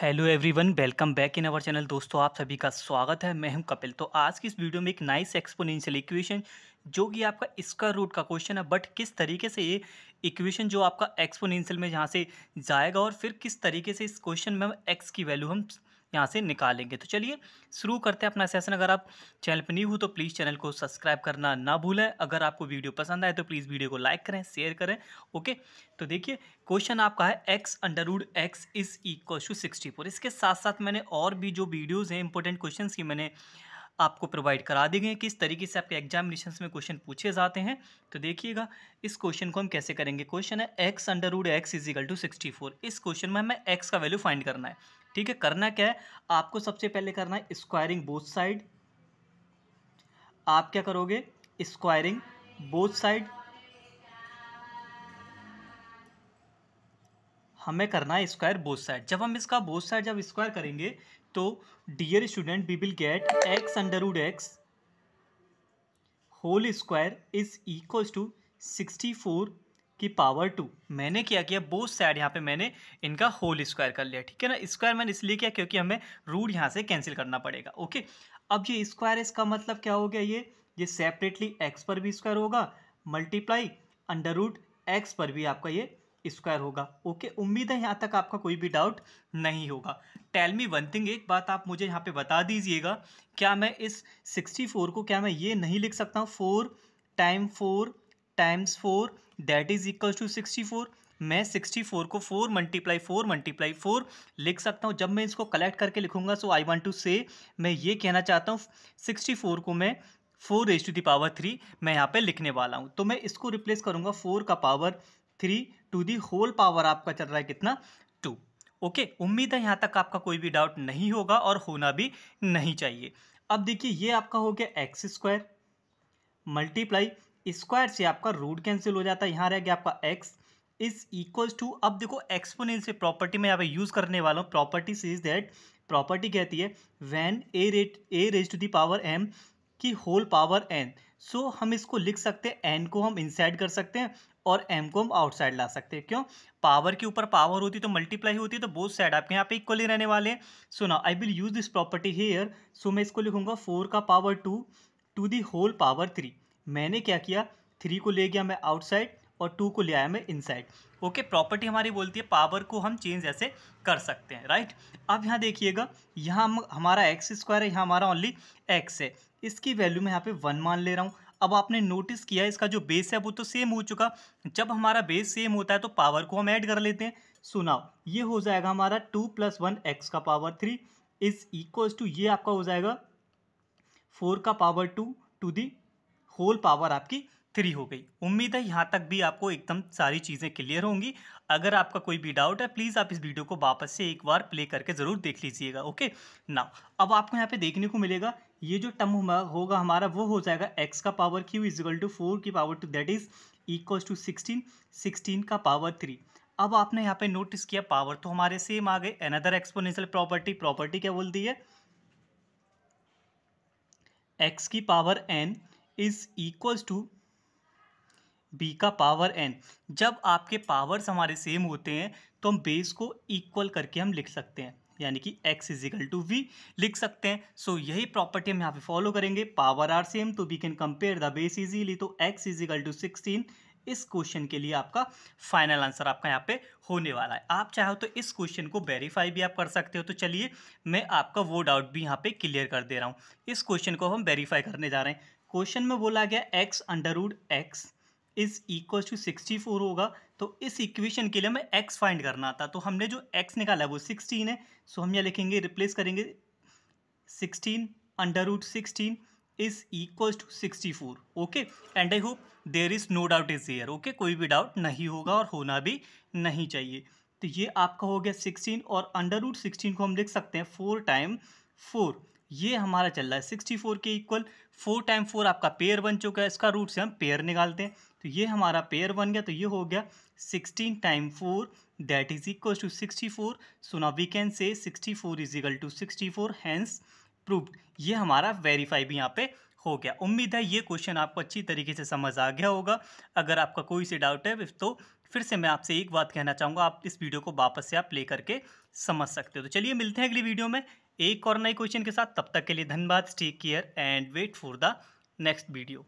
hello everyone welcome back in our channel दोस्तों आप सभी का स्वागत है मैं हूं कपिल तो आज की इस वीडियो में एक नाइस एक्सपोनेंशियल इक्वेशन जो कि आपका स्क्वायर रूट का क्वेश्चन है बट किस तरीके से ये इक्वेशन जो आपका एक्सपोनेंशियल में जहां से जाएगा और फिर किस तरीके से इस क्वेश्चन में हम एक्स की वैल्यू हम यहाँ से निकालेंगे तो चलिए शुरू करते हैं अपना सेशन अगर आप चैनल पर नहीं हो तो प्लीज़ चैनल को सब्सक्राइब करना ना भूलें अगर आपको वीडियो पसंद आए तो प्लीज़ वीडियो को लाइक करें शेयर करें ओके तो देखिए क्वेश्चन आपका है x under root x is equal to sixty four इसके साथ साथ मैंने और भी जो वीडियोज़ हैं इंपॉर्टेंट क्वेश्चन की मैंने आपको प्रोवाइड करा दी गए किस तरीके से आपके एग्जामिनेशन में क्वेश्चन पूछे जाते हैं तो देखिएगा इस क्वेश्चन को हम कैसे करेंगे क्वेश्चन है x under root x is equal to sixty four इस क्वेश्चन में हमें एक्स का वैल्यू फाइंड करना है ठीक है करना क्या है आपको सबसे पहले करना है स्क्वायरिंग बोथ साइड आप क्या करोगे स्क्वायरिंग बोथ साइड हमें करना है स्क्वायर बोथ साइड जब हम इसका बोथ साइड जब स्क्वायर करेंगे तो dear student we will get x under x whole square is equal to sixty four की पावर टू मैंने क्या किया बोथ साइड यहाँ पे मैंने इनका होल स्क्वायर कर लिया ठीक है ना स्क्वायर मैंने इसलिए किया क्योंकि हमें रूट यहाँ से कैंसिल करना पड़ेगा ओके अब ये स्क्वायर इसका मतलब क्या हो गया ये ये सेपरेटली एक्स पर भी स्क्वायर होगा मल्टीप्लाई अंडर रूट एक्स पर भी आपका ये स्क्वायर होगा ओके उम्मीद है यहाँ तक आपका कोई भी डाउट नहीं होगा टेल मी वन थिंग एक बात आप मुझे यहाँ पे बता दीजिएगा क्या मैं इस सिक्सटी फोर को क्या मैं ये नहीं लिख सकता हूँ four time four times four that is equal to sixty four मैं सिक्सटी फोर को four multiply four multiply four लिख सकता हूँ जब मैं इसको कलेक्ट करके लिखूंगा सो आई वॉन्ट टू से मैं ये कहना चाहता हूँ सिक्सटी फोर को मैं four raise to the power power three मैं यहाँ पे लिखने वाला हूँ तो मैं इसको रिप्लेस करूँगा फोर का power three to the whole power आपका चल रहा है कितना टू ओके उम्मीद है यहाँ तक आपका कोई भी डाउट नहीं होगा और होना भी नहीं चाहिए अब देखिए ये आपका हो गया एक्स स्क्वायर मल्टीप्लाई स्क्वायर से आपका रूट कैंसिल हो जाता है यहाँ रह गया आपका एक्स इज इक्वल्स टू अब देखो एक्सपोनेंशियल से प्रॉपर्टी मैं यहाँ पे यूज़ करने वाला हूँ प्रॉपर्टी इज दैट प्रॉपर्टी कहती है when a rate a raise to the power m की whole power n so so, हम इसको लिख सकते हैं एन को हम इनसाइड कर सकते हैं और एम को हम आउटसाइड ला सकते हैं क्यों पावर के ऊपर पावर होती तो मल्टीप्लाई होती है तो बोथ साइड तो आपके यहाँ पे इक्वली रहने वाले हैं सो ना I will use this property here so मैं इसको लिखूंगा फोर का power two to the whole power three मैंने क्या किया थ्री को ले गया मैं आउटसाइड और टू को ले आया मैं इनसाइड ओके प्रॉपर्टी हमारी बोलती है पावर को हम चेंज ऐसे कर सकते हैं राइट अब यहाँ देखिएगा यहाँ हम हमारा एक्स स्क्वायर है यहाँ हमारा ओनली एक्स है इसकी वैल्यू मैं यहाँ पे वन मान ले रहा हूँ अब आपने नोटिस किया इसका जो बेस है वो तो सेम हो चुका जब हमारा बेस सेम होता है तो पावर को हम ऐड कर लेते हैं सुनाओ ये हो जाएगा हमारा टू प्लस वन एक्स का power three is equals to ये आपका हो जाएगा फोर का power two to the whole power आपकी थ्री हो गई उम्मीद है यहाँ तक भी आपको एकदम सारी चीज़ें क्लियर होंगी अगर आपका कोई भी डाउट है प्लीज़ आप इस वीडियो को वापस से एक बार प्ले करके ज़रूर देख लीजिएगा ओके ना अब आपको यहाँ पे देखने को मिलेगा ये जो टर्म होगा हमारा वो हो जाएगा एक्स का power q is equal to four की power two that is equal to sixteen sixteen का पावर थ्री अब आपने यहाँ पे नोटिस किया पावर तो हमारे सेम आ गए अनदर एक्सपोनेंशियल प्रॉपर्टी प्रॉपर्टी क्या बोलती है एक्स की power n is equals to b का पावर एन जब आपके पावर्स हमारे सेम होते हैं तो हम बेस को इक्वल करके हम लिख सकते हैं यानी कि x इजिकल टू वी लिख सकते हैं सो so, यही प्रॉपर्टी हम यहाँ पे फॉलो करेंगे पावर आर सेम तो we can compare the base easily तो x इजिकल टू सिक्सटीन इस क्वेश्चन के लिए आपका फाइनल आंसर आपका यहाँ पे होने वाला है आप चाहो तो इस क्वेश्चन को वेरीफाई भी आप कर सकते हो तो चलिए मैं आपका वो डाउट भी यहाँ पे क्लियर कर दे रहा हूँ इस क्वेश्चन को हम वेरीफाई करने जा रहे हैं क्वेश्चन में बोला गया x under root x is equal to sixty four होगा तो इस इक्वेशन के लिए हमें एक्स फाइंड करना था तो हमने जो एक्स निकाला वो सिक्सटीन है सो हम यह लिखेंगे रिप्लेस करेंगे sixteen under root sixteen is equal to sixty four okay and I hope there is no doubt is here okay कोई भी डाउट नहीं होगा और होना भी नहीं चाहिए तो ये आपका हो गया सिक्सटीन और अंडर रूट सिक्सटीन को हम लिख सकते हैं फोर टाइम फोर ये हमारा चल रहा है सिक्सटी फोर के इक्वल फोर टाइम फोर आपका पेयर बन चुका है इसका रूट से हम पेयर निकालते हैं तो ये हमारा पेयर बन गया तो ये हो गया sixteen time four that is equal to sixty four so ना we can say sixty four is equal to sixty four hence proof ये हमारा वेरीफाई भी यहाँ पे हो गया उम्मीद है ये क्वेश्चन आपको अच्छी तरीके से समझ आ गया होगा अगर आपका कोई सी डाउट है तो फिर से मैं आपसे एक बात कहना चाहूँगा आप इस वीडियो को वापस से आप प्ले करके समझ सकते हो तो चलिए मिलते हैं अगली वीडियो में एक और नए क्वेश्चन के साथ तब तक के लिए धन्यवाद take care and wait for the next video